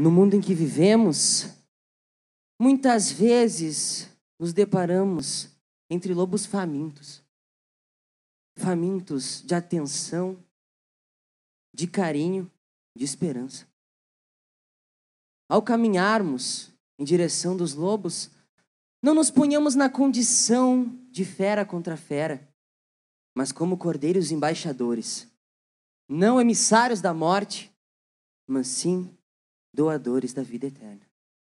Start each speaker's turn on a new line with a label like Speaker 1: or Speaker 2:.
Speaker 1: no mundo em que vivemos, muitas vezes nos
Speaker 2: deparamos entre lobos famintos famintos de atenção, de carinho, de esperança. Ao caminharmos em direção dos lobos, não nos ponhamos
Speaker 1: na condição de fera contra fera, mas como cordeiros
Speaker 2: embaixadores, não emissários da morte, mas sim doadores da vida eterna.